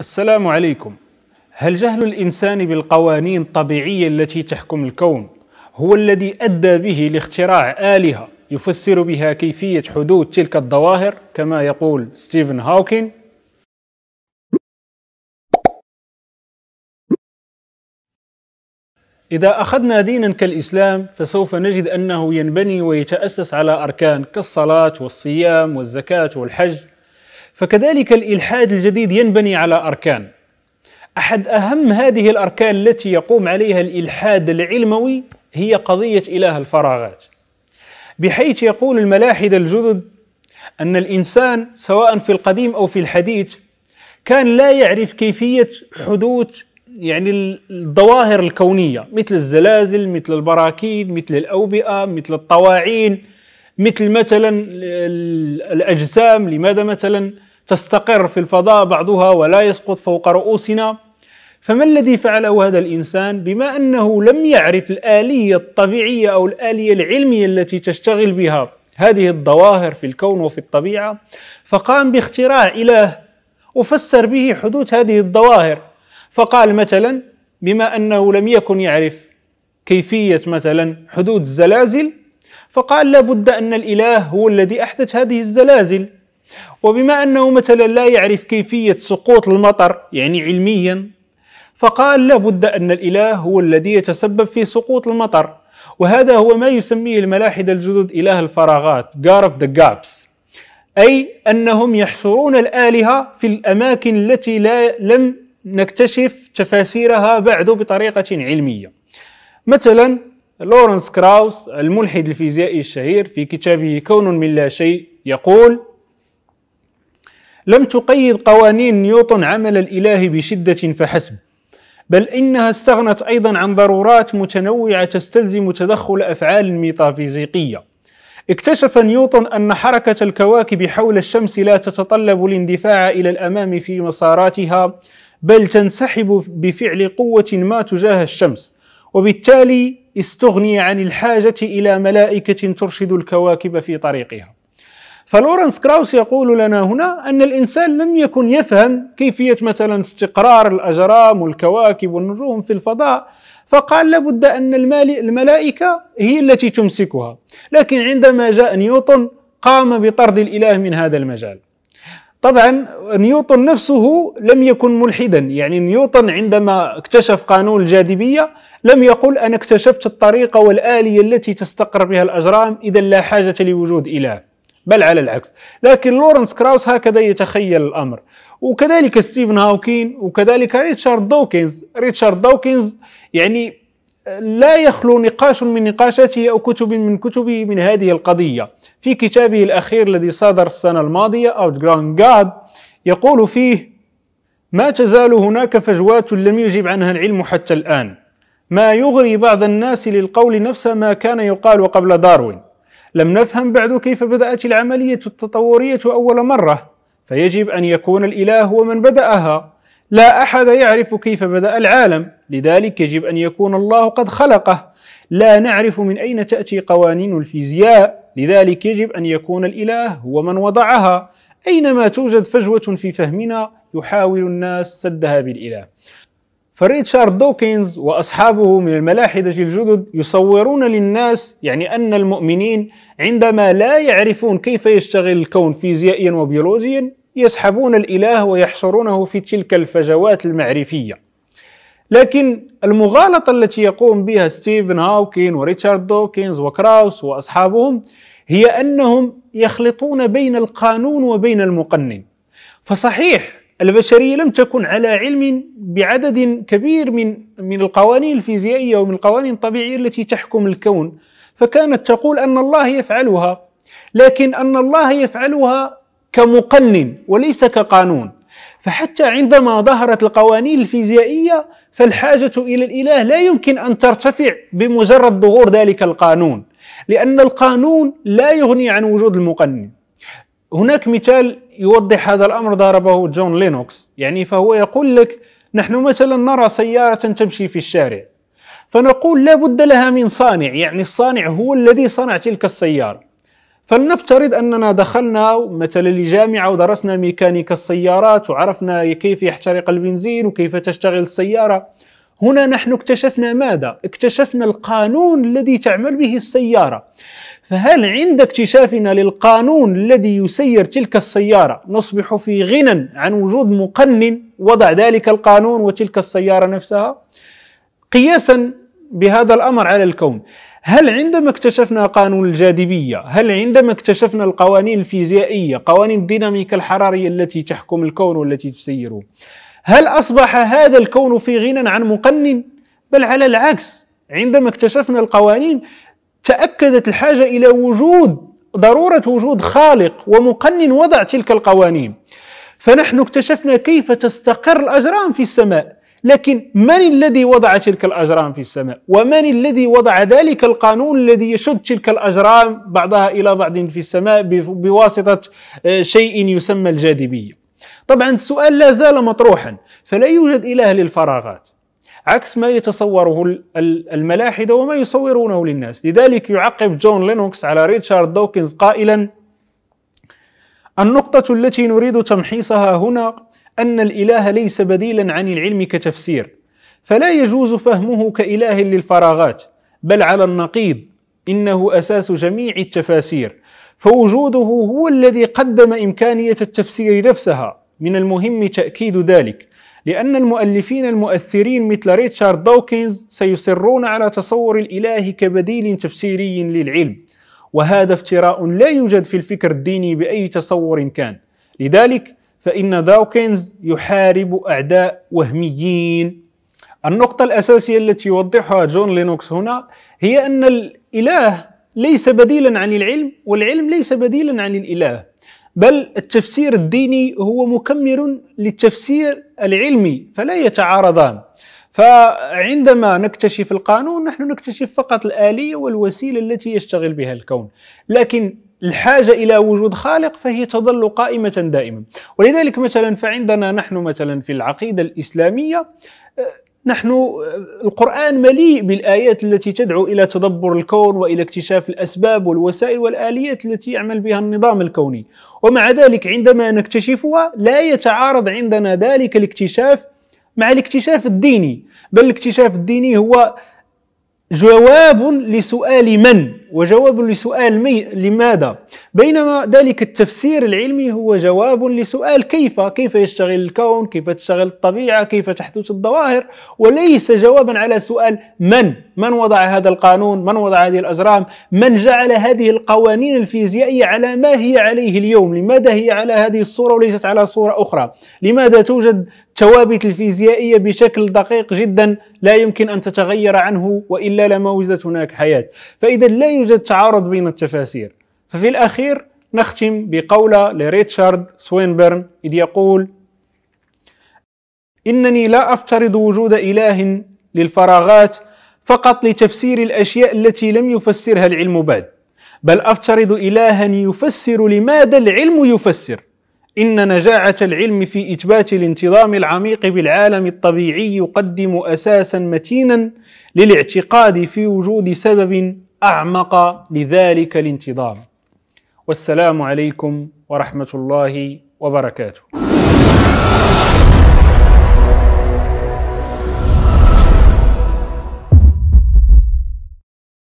السلام عليكم هل جهل الانسان بالقوانين الطبيعيه التي تحكم الكون هو الذي ادى به لاختراع الهه يفسر بها كيفيه حدوث تلك الظواهر كما يقول ستيفن هاوكين إذا أخذنا دينا كالإسلام فسوف نجد أنه ينبني ويتأسس على أركان كالصلاة والصيام والزكاة والحج فكذلك الإلحاد الجديد ينبني على أركان أحد أهم هذه الأركان التي يقوم عليها الإلحاد العلموي هي قضية إله الفراغات بحيث يقول الملاحدة الجدد أن الإنسان سواء في القديم أو في الحديث كان لا يعرف كيفية حدوث يعني الظواهر الكونية مثل الزلازل مثل البراكين مثل الأوبئة مثل الطواعين مثل مثلا الأجسام لماذا مثلا تستقر في الفضاء بعضها ولا يسقط فوق رؤوسنا فما الذي فعله هذا الانسان بما انه لم يعرف الاليه الطبيعيه او الاليه العلميه التي تشتغل بها هذه الظواهر في الكون وفي الطبيعه فقام باختراع اله وفسر به حدوث هذه الظواهر فقال مثلا بما انه لم يكن يعرف كيفيه مثلا حدوث الزلازل فقال لابد ان الاله هو الذي احدث هذه الزلازل وبما أنه مثلا لا يعرف كيفية سقوط المطر يعني علميا فقال لابد أن الإله هو الذي يتسبب في سقوط المطر وهذا هو ما يسميه الملاحدة الجدد إله الفراغات جارف ذا the gaps أي أنهم يحصرون الآلهة في الأماكن التي لا لم نكتشف تفاسيرها بعد بطريقة علمية مثلا لورنس كراوس الملحد الفيزيائي الشهير في كتابه كون من لا شيء يقول لم تقيد قوانين نيوتن عمل الإله بشدة فحسب بل إنها استغنت أيضا عن ضرورات متنوعة تستلزم تدخل أفعال ميتافيزيقية اكتشف نيوتن أن حركة الكواكب حول الشمس لا تتطلب الاندفاع إلى الأمام في مساراتها بل تنسحب بفعل قوة ما تجاه الشمس وبالتالي استغني عن الحاجة إلى ملائكة ترشد الكواكب في طريقها فلورنس كراوس يقول لنا هنا أن الإنسان لم يكن يفهم كيفية مثلا استقرار الأجرام والكواكب والنجوم في الفضاء فقال لابد أن الملائكة هي التي تمسكها لكن عندما جاء نيوتن قام بطرد الإله من هذا المجال طبعا نيوتن نفسه لم يكن ملحدا يعني نيوتن عندما اكتشف قانون الجاذبية لم يقل أنا اكتشفت الطريقة والآلية التي تستقر بها الأجرام إذا لا حاجة لوجود إله بل على العكس لكن لورنس كراوس هكذا يتخيل الأمر وكذلك ستيفن هاوكين وكذلك ريتشارد دوكنز ريتشارد دوكنز يعني لا يخلو نقاش من نقاشاته أو كتب من كتبه من هذه القضية في كتابه الأخير الذي صدر السنة الماضية جراند جاد يقول فيه ما تزال هناك فجوات لم يجب عنها العلم حتى الآن ما يغري بعض الناس للقول نفس ما كان يقال قبل داروين لم نفهم بعد كيف بدأت العملية التطورية أول مرة فيجب أن يكون الإله هو من بدأها لا أحد يعرف كيف بدأ العالم لذلك يجب أن يكون الله قد خلقه لا نعرف من أين تأتي قوانين الفيزياء لذلك يجب أن يكون الإله هو من وضعها أينما توجد فجوة في فهمنا يحاول الناس سدها بالإله فريتشارد دوكنز وأصحابه من الملاحدة الجدد يصورون للناس يعني أن المؤمنين عندما لا يعرفون كيف يشتغل الكون فيزيائيا وبيولوجيا يسحبون الإله ويحشرونه في تلك الفجوات المعرفية لكن المغالطة التي يقوم بها ستيفن هاوكين وريتشارد دوكنز وكراوس وأصحابهم هي أنهم يخلطون بين القانون وبين المقنن فصحيح البشريه لم تكن على علم بعدد كبير من من القوانين الفيزيائيه ومن القوانين الطبيعيه التي تحكم الكون فكانت تقول ان الله يفعلها لكن ان الله يفعلها كمقنن وليس كقانون فحتى عندما ظهرت القوانين الفيزيائيه فالحاجه الى الاله لا يمكن ان ترتفع بمجرد ظهور ذلك القانون لان القانون لا يغني عن وجود المقنن هناك مثال يوضح هذا الأمر ضربه جون لينوكس يعني فهو يقول لك نحن مثلا نرى سيارة تمشي في الشارع فنقول لا بد لها من صانع يعني الصانع هو الذي صنع تلك السيارة فلنفترض أننا دخلنا مثلا لجامعة ودرسنا ميكانيكا السيارات وعرفنا كيف يحترق البنزين وكيف تشتغل السيارة هنا نحن اكتشفنا ماذا؟ اكتشفنا القانون الذي تعمل به السيارة فهل عند اكتشافنا للقانون الذي يسير تلك السيارة نصبح في غنى عن وجود مقنن وضع ذلك القانون وتلك السيارة نفسها؟ قياسا بهذا الأمر على الكون هل عندما اكتشفنا قانون الجاذبية هل عندما اكتشفنا القوانين الفيزيائية قوانين الديناميكا الحرارية التي تحكم الكون والتي تسيره هل أصبح هذا الكون في غنى عن مقنن؟ بل على العكس عندما اكتشفنا القوانين تأكدت الحاجة إلى وجود ضرورة وجود خالق ومقنن وضع تلك القوانين فنحن اكتشفنا كيف تستقر الأجرام في السماء لكن من الذي وضع تلك الأجرام في السماء ومن الذي وضع ذلك القانون الذي يشد تلك الأجرام بعضها إلى بعض في السماء بواسطة آه، شيء يسمى الجاذبية طبعا السؤال لا زال مطروحا فلا يوجد إله للفراغات عكس ما يتصوره الملاحدة وما يصورونه للناس لذلك يعقب جون لينوكس على ريتشارد دوكنز قائلا النقطة التي نريد تمحيصها هنا أن الإله ليس بديلا عن العلم كتفسير فلا يجوز فهمه كإله للفراغات بل على النقيض إنه أساس جميع التفاسير فوجوده هو الذي قدم إمكانية التفسير نفسها من المهم تأكيد ذلك لأن المؤلفين المؤثرين مثل ريتشارد دوكنز سيصرون على تصور الإله كبديل تفسيري للعلم وهذا افتراء لا يوجد في الفكر الديني بأي تصور كان لذلك فإن داوكنز يحارب أعداء وهميين النقطة الأساسية التي يوضحها جون لينوكس هنا هي أن الإله ليس بديلا عن العلم والعلم ليس بديلا عن الإله بل التفسير الديني هو مكمل للتفسير العلمي فلا يتعارضان فعندما نكتشف القانون نحن نكتشف فقط الآلية والوسيلة التي يشتغل بها الكون لكن الحاجة إلى وجود خالق فهي تظل قائمة دائما ولذلك مثلا فعندنا نحن مثلا في العقيدة الإسلامية نحن آه، القرآن مليء بالآيات التي تدعو إلى تدبر الكون وإلى اكتشاف الأسباب والوسائل والآليات التي يعمل بها النظام الكوني ومع ذلك عندما نكتشفها لا يتعارض عندنا ذلك الاكتشاف مع الاكتشاف الديني بل الاكتشاف الديني هو جواب لسؤال من وجواب لسؤال مي لماذا بينما ذلك التفسير العلمي هو جواب لسؤال كيف كيف يشتغل الكون كيف تشتغل الطبيعة كيف تحدث الظواهر وليس جوابا على سؤال من من وضع هذا القانون من وضع هذه الأجرام من جعل هذه القوانين الفيزيائية على ما هي عليه اليوم لماذا هي على هذه الصورة وليست على صورة أخرى لماذا توجد ثوابت الفيزيائية بشكل دقيق جدا لا يمكن أن تتغير عنه وإلا لما وجدت هناك حياة فإذا لا يوجد تعارض بين التفاسير ففي الأخير نختم بقولة لريتشارد سوينبرن إذ يقول إنني لا أفترض وجود إله للفراغات فقط لتفسير الأشياء التي لم يفسرها العلم بعد بل أفترض إلها يفسر لماذا العلم يفسر إن نجاعة العلم في إثبات الانتظام العميق بالعالم الطبيعي يقدم أساسا متينا للاعتقاد في وجود سبب أعمق لذلك الانتظام والسلام عليكم ورحمة الله وبركاته